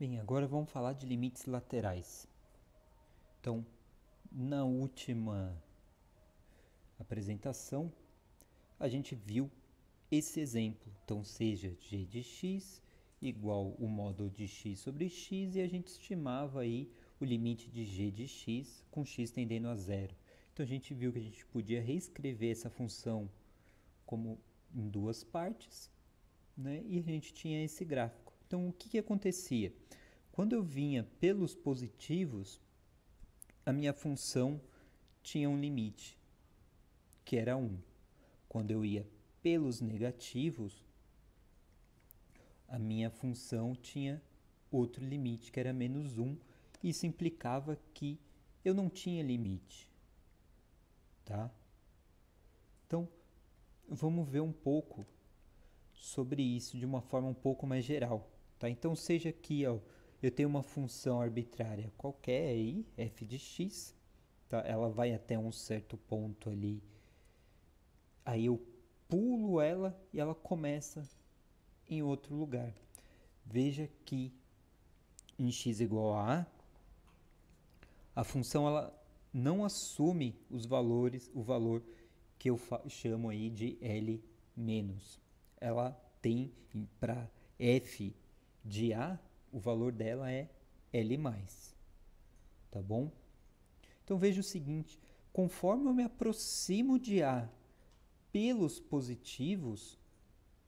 Bem, agora vamos falar de limites laterais. Então, na última apresentação, a gente viu esse exemplo. Então, seja g de x igual o módulo de x sobre x e a gente estimava aí o limite de g de x com x tendendo a zero. Então, a gente viu que a gente podia reescrever essa função como em duas partes né? e a gente tinha esse gráfico. Então, o que, que acontecia? Quando eu vinha pelos positivos, a minha função tinha um limite, que era 1. Quando eu ia pelos negativos, a minha função tinha outro limite, que era menos 1. Isso implicava que eu não tinha limite. Tá? Então, vamos ver um pouco sobre isso de uma forma um pouco mais geral. Tá? Então, seja que ó, eu tenho uma função arbitrária qualquer aí, f de x, tá? ela vai até um certo ponto ali, aí eu pulo ela e ela começa em outro lugar. Veja que em x igual a a, a função ela não assume os valores, o valor que eu chamo aí de L menos. Ela tem para f de A, o valor dela é L+. Tá bom? Então veja o seguinte, conforme eu me aproximo de A pelos positivos,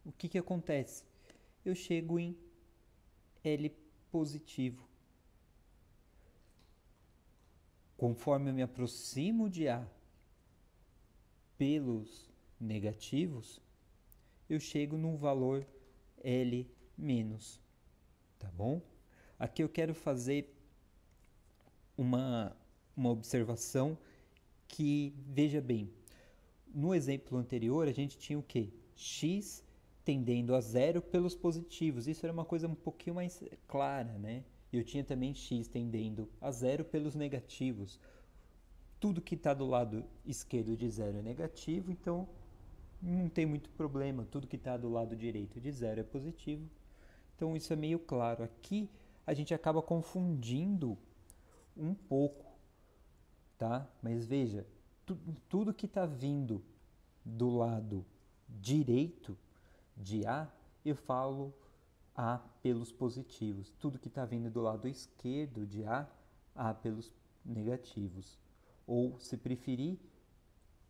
o que, que acontece? Eu chego em L positivo. Conforme eu me aproximo de A pelos negativos, eu chego num valor L menos bom? Aqui eu quero fazer uma, uma observação que, veja bem, no exemplo anterior a gente tinha o quê? x tendendo a zero pelos positivos. Isso era uma coisa um pouquinho mais clara, né? eu tinha também x tendendo a zero pelos negativos. Tudo que está do lado esquerdo de zero é negativo, então não tem muito problema. Tudo que está do lado direito de zero é positivo, então isso é meio claro. Aqui a gente acaba confundindo um pouco, tá? Mas veja, tu, tudo que está vindo do lado direito de A, eu falo A pelos positivos. Tudo que está vindo do lado esquerdo de A, A pelos negativos. Ou, se preferir,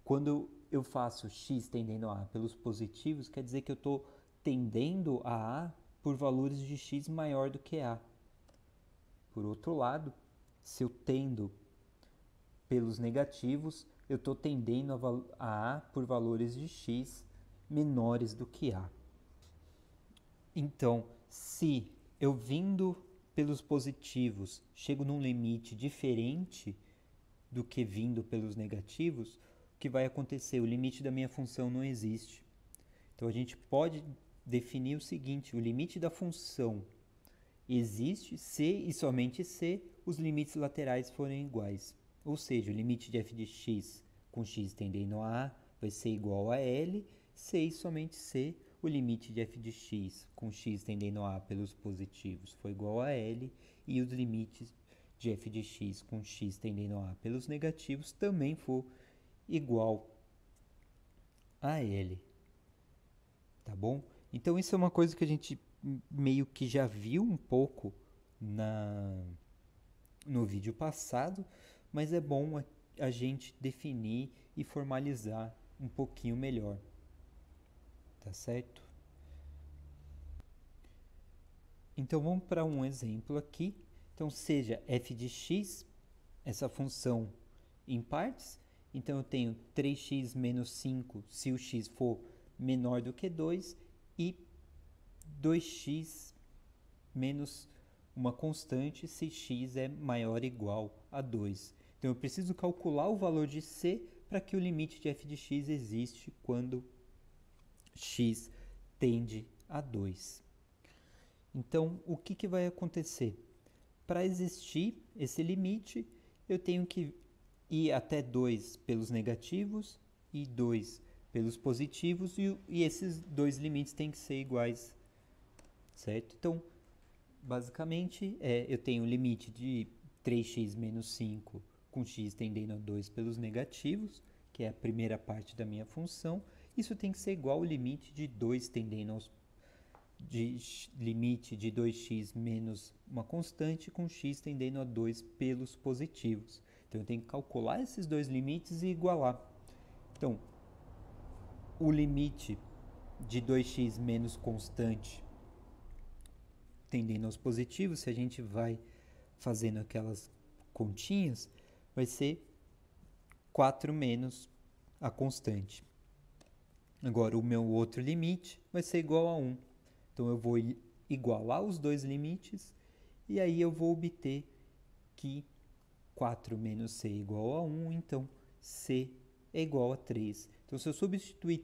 quando eu faço X tendendo a A pelos positivos, quer dizer que eu estou tendendo a A por valores de x maior do que a. Por outro lado, se eu tendo pelos negativos, eu estou tendendo a, a a por valores de x menores do que a. Então, se eu vindo pelos positivos chego num limite diferente do que vindo pelos negativos, o que vai acontecer? O limite da minha função não existe. Então a gente pode definir o seguinte: o limite da função existe se e somente se os limites laterais forem iguais. Ou seja, o limite de f de x com x tendendo a a vai ser igual a L, se e somente se o limite de f de x com x tendendo a a pelos positivos for igual a L e os limites de f de x com x tendendo a a pelos negativos também for igual a L. Tá bom? Então isso é uma coisa que a gente meio que já viu um pouco na no vídeo passado, mas é bom a, a gente definir e formalizar um pouquinho melhor. Tá certo? Então vamos para um exemplo aqui. Então seja f de x, essa função em partes. Então eu tenho 3x menos 5 se o x for menor do que 2 e 2x menos uma constante se x é maior ou igual a 2. Então eu preciso calcular o valor de c para que o limite de f de x existe quando x tende a 2. Então o que, que vai acontecer? Para existir esse limite, eu tenho que ir até 2 pelos negativos e 2 pelos positivos e, e esses dois limites têm que ser iguais, certo? Então, basicamente, é, eu tenho o limite de 3x menos 5 com x tendendo a 2 pelos negativos, que é a primeira parte da minha função. Isso tem que ser igual ao limite de 2 tendendo aos de limite de 2x menos uma constante com x tendendo a 2 pelos positivos. Então eu tenho que calcular esses dois limites e igualar. Então, o limite de 2x menos constante tendendo aos positivos, se a gente vai fazendo aquelas continhas, vai ser 4 menos a constante. Agora, o meu outro limite vai ser igual a 1. Então, eu vou igualar os dois limites e aí eu vou obter que 4 menos c é igual a 1, então c é igual a 3. Então, se eu substituir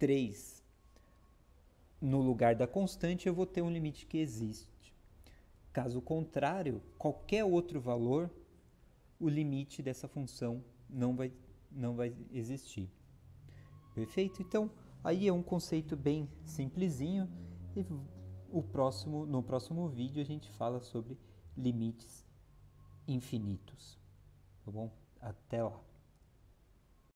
3 no lugar da constante, eu vou ter um limite que existe. Caso contrário, qualquer outro valor, o limite dessa função não vai, não vai existir. Perfeito? Então, aí é um conceito bem simplesinho e o próximo, no próximo vídeo a gente fala sobre limites infinitos. Tá bom? Até lá.